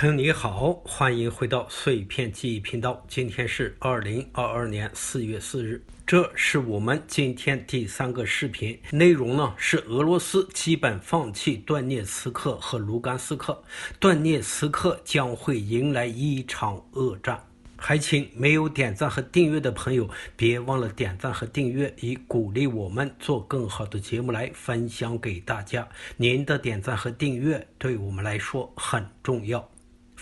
朋友你好，欢迎回到碎片记忆频道。今天是二零二二年四月四日，这是我们今天第三个视频内容呢，是俄罗斯基本放弃顿涅茨克和卢甘斯克，顿涅茨克将会迎来一场恶战。还请没有点赞和订阅的朋友，别忘了点赞和订阅，以鼓励我们做更好的节目来分享给大家。您的点赞和订阅对我们来说很重要。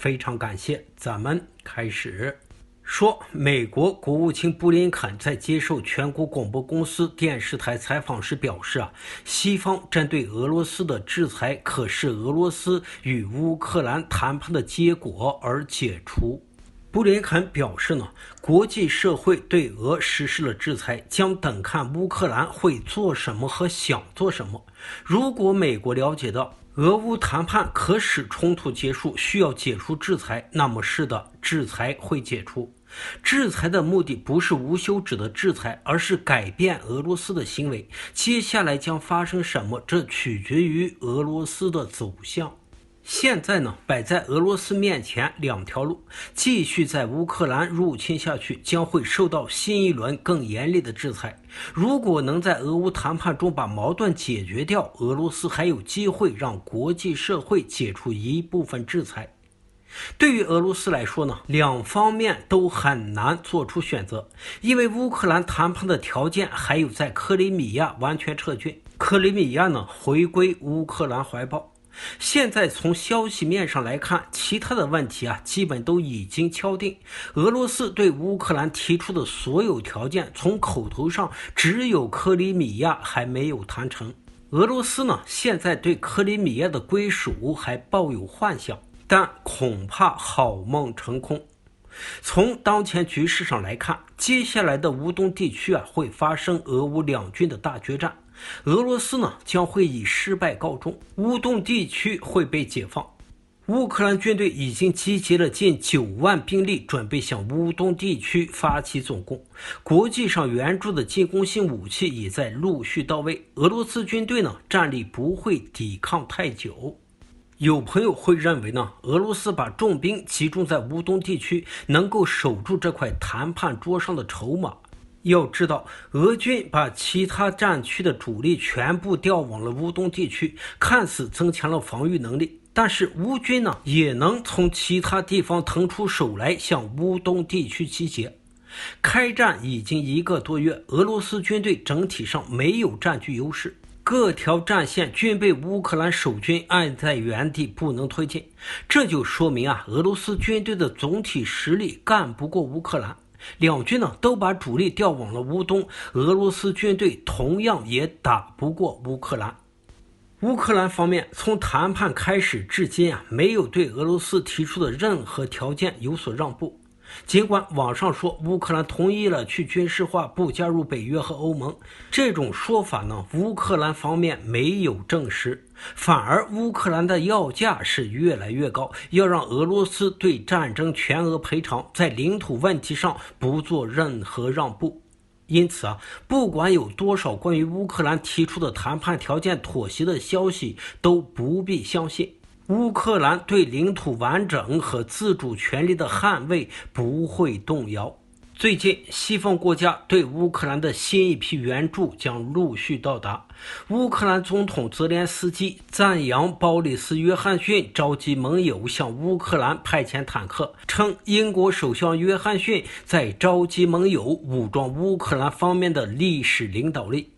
非常感谢，咱们开始说。美国国务卿布林肯在接受全国广播公司电视台采访时表示啊，西方针对俄罗斯的制裁可是俄罗斯与乌克兰谈判的结果而解除。布林肯表示呢，国际社会对俄实施了制裁，将等看乌克兰会做什么和想做什么。如果美国了解到，俄乌谈判可使冲突结束，需要解除制裁。那么是的，制裁会解除。制裁的目的不是无休止的制裁，而是改变俄罗斯的行为。接下来将发生什么，这取决于俄罗斯的走向。现在呢，摆在俄罗斯面前两条路：继续在乌克兰入侵下去，将会受到新一轮更严厉的制裁；如果能在俄乌谈判中把矛盾解决掉，俄罗斯还有机会让国际社会解除一部分制裁。对于俄罗斯来说呢，两方面都很难做出选择，因为乌克兰谈判的条件还有在克里米亚完全撤军，克里米亚呢回归乌克兰怀抱。现在从消息面上来看，其他的问题啊，基本都已经敲定。俄罗斯对乌克兰提出的所有条件，从口头上只有克里米亚还没有谈成。俄罗斯呢，现在对克里米亚的归属还抱有幻想，但恐怕好梦成空。从当前局势上来看，接下来的乌东地区啊，会发生俄乌两军的大决战。俄罗斯呢将会以失败告终，乌东地区会被解放。乌克兰军队已经集结了近九万兵力，准备向乌东地区发起总攻。国际上援助的进攻性武器也在陆续到位。俄罗斯军队呢，战力不会抵抗太久。有朋友会认为呢，俄罗斯把重兵集中在乌东地区，能够守住这块谈判桌上的筹码。要知道，俄军把其他战区的主力全部调往了乌东地区，看似增强了防御能力，但是乌军呢，也能从其他地方腾出手来向乌东地区集结。开战已经一个多月，俄罗斯军队整体上没有占据优势，各条战线均被乌克兰守军按在原地不能推进。这就说明啊，俄罗斯军队的总体实力干不过乌克兰。两军呢都把主力调往了乌东，俄罗斯军队同样也打不过乌克兰。乌克兰方面从谈判开始至今啊，没有对俄罗斯提出的任何条件有所让步。尽管网上说乌克兰同意了去军事化、不加入北约和欧盟，这种说法呢，乌克兰方面没有证实。反而乌克兰的要价是越来越高，要让俄罗斯对战争全额赔偿，在领土问题上不做任何让步。因此啊，不管有多少关于乌克兰提出的谈判条件妥协的消息，都不必相信。乌克兰对领土完整和自主权利的捍卫不会动摇。最近，西方国家对乌克兰的新一批援助将陆续到达。乌克兰总统泽连斯基赞扬鲍里斯·约翰逊召集盟友向乌克兰派遣坦克，称英国首相约翰逊在召集盟友武装乌克兰方面的历史领导力。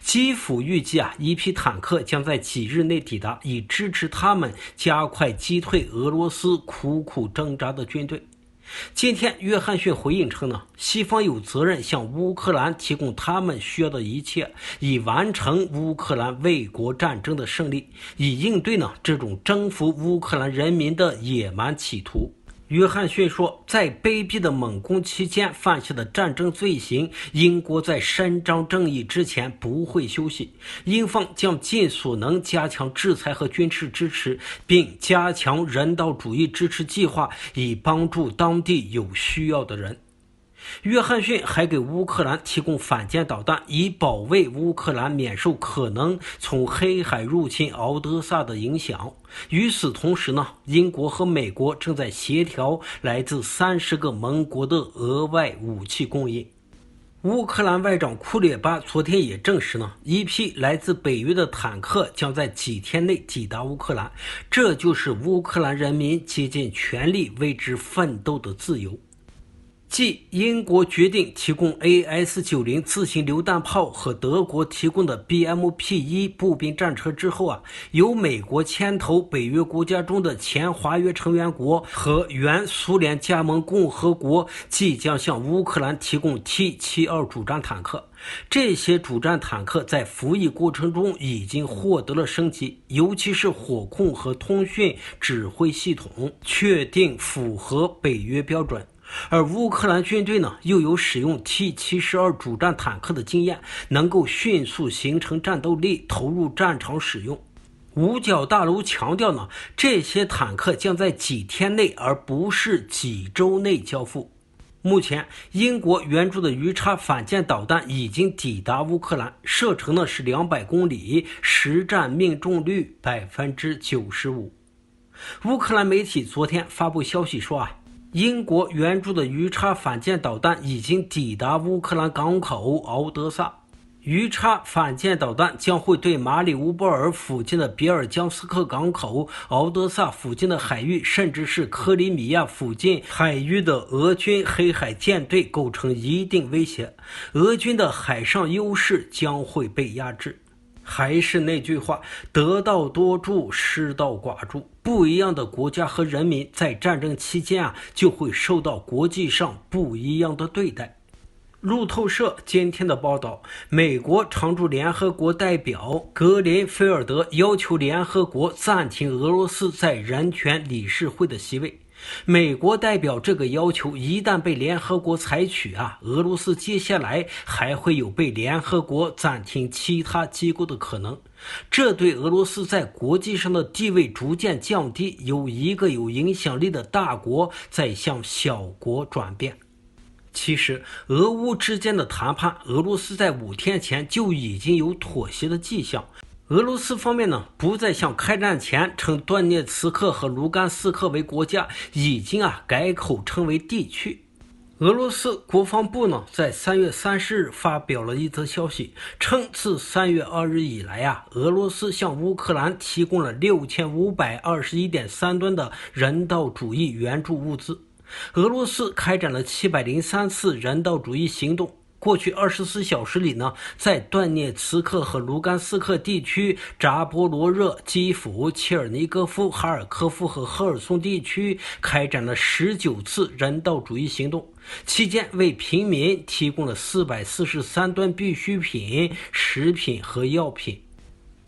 基辅预计啊，一批坦克将在几日内抵达，以支持他们加快击退俄罗斯苦苦挣扎的军队。今天，约翰逊回应称呢，西方有责任向乌克兰提供他们需要的一切，以完成乌克兰卫国战争的胜利，以应对呢这种征服乌克兰人民的野蛮企图。约翰逊说，在卑鄙的猛攻期间犯下的战争罪行，英国在伸张正义之前不会休息。英方将尽所能加强制裁和军事支持，并加强人道主义支持计划，以帮助当地有需要的人。约翰逊还给乌克兰提供反舰导弹，以保卫乌克兰免受可能从黑海入侵敖德萨的影响。与此同时呢，英国和美国正在协调来自三十个盟国的额外武器供应。乌克兰外长库列巴昨天也证实呢，一批来自北约的坦克将在几天内抵达乌克兰。这就是乌克兰人民竭尽全力为之奋斗的自由。继英国决定提供 AS90 自行榴弹炮和德国提供的 BMP-1 步兵战车之后啊，由美国牵头，北约国家中的前华约成员国和原苏联加盟共和国即将向乌克兰提供 T-72 主战坦克。这些主战坦克在服役过程中已经获得了升级，尤其是火控和通讯指挥系统，确定符合北约标准。而乌克兰军队呢，又有使用 T 七十二主战坦克的经验，能够迅速形成战斗力，投入战场使用。五角大楼强调呢，这些坦克将在几天内，而不是几周内交付。目前，英国援助的鱼叉反舰导弹已经抵达乌克兰，射程呢是两百公里，实战命中率百分之九十五。乌克兰媒体昨天发布消息说啊。英国援助的鱼叉反舰导弹已经抵达乌克兰港口敖德萨。鱼叉反舰导弹将会对马里乌波尔附近的比尔江斯克港口、敖德萨附近的海域，甚至是克里米亚附近海域的俄军黑海舰队构成一定威胁。俄军的海上优势将会被压制。还是那句话，得道多助，失道寡助。不一样的国家和人民在战争期间啊，就会受到国际上不一样的对待。路透社今天的报道，美国常驻联合国代表格林菲尔德要求联合国暂停俄罗斯在人权理事会的席位。美国代表这个要求一旦被联合国采取啊，俄罗斯接下来还会有被联合国暂停其他机构的可能。这对俄罗斯在国际上的地位逐渐降低，有一个有影响力的大国在向小国转变。其实，俄乌之间的谈判，俄罗斯在五天前就已经有妥协的迹象。俄罗斯方面呢，不再像开战前称顿涅茨克和卢甘斯克为国家，已经啊改口称为地区。俄罗斯国防部呢，在三月三十日发表了一则消息，称自三月二日以来啊，俄罗斯向乌克兰提供了六千五百二十一点三吨的人道主义援助物资，俄罗斯开展了七百零三次人道主义行动。过去二十四小时里呢，在顿涅茨克和卢甘斯克地区、扎波罗热、基辅、切尔尼戈夫、哈尔科夫和赫尔松地区开展了十九次人道主义行动，期间为平民提供了四百四十三吨必需品、食品和药品。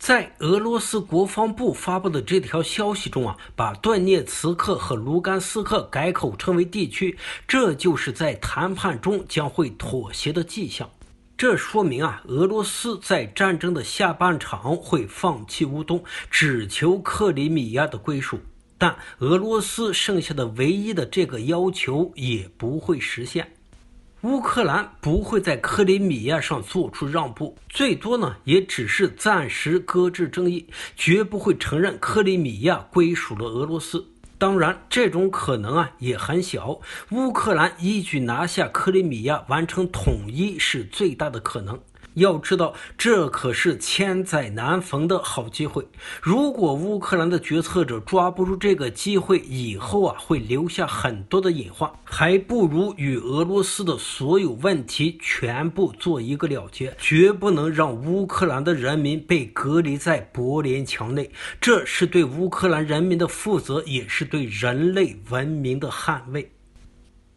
在俄罗斯国防部发布的这条消息中啊，把顿涅茨克和卢甘斯克改口称为地区，这就是在谈判中将会妥协的迹象。这说明啊，俄罗斯在战争的下半场会放弃乌东，只求克里米亚的归属。但俄罗斯剩下的唯一的这个要求也不会实现。乌克兰不会在克里米亚上做出让步，最多呢也只是暂时搁置争议，绝不会承认克里米亚归属了俄罗斯。当然，这种可能啊也很小。乌克兰一举拿下克里米亚，完成统一是最大的可能。要知道，这可是千载难逢的好机会。如果乌克兰的决策者抓不住这个机会，以后啊，会留下很多的隐患。还不如与俄罗斯的所有问题全部做一个了结，绝不能让乌克兰的人民被隔离在柏林墙内。这是对乌克兰人民的负责，也是对人类文明的捍卫。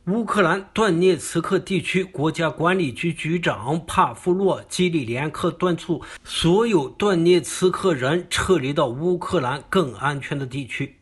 乌克兰顿涅茨克地区国家管理局局长帕夫洛·基里连科敦促所有顿涅茨克人撤离到乌克兰更安全的地区。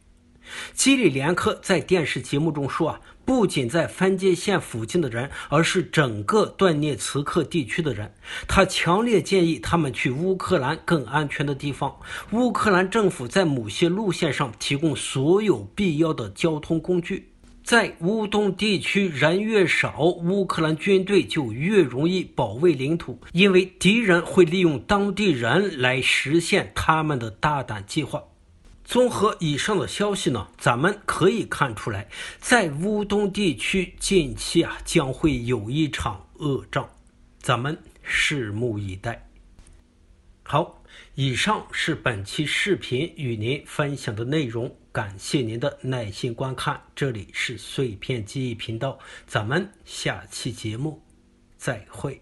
基里连科在电视节目中说：“啊，不仅在分界线附近的人，而是整个顿涅茨克地区的人。他强烈建议他们去乌克兰更安全的地方。乌克兰政府在某些路线上提供所有必要的交通工具。”在乌东地区，人越少，乌克兰军队就越容易保卫领土，因为敌人会利用当地人来实现他们的大胆计划。综合以上的消息呢，咱们可以看出来，在乌东地区近期啊，将会有一场恶仗，咱们拭目以待。好，以上是本期视频与您分享的内容。感谢您的耐心观看，这里是碎片记忆频道，咱们下期节目再会。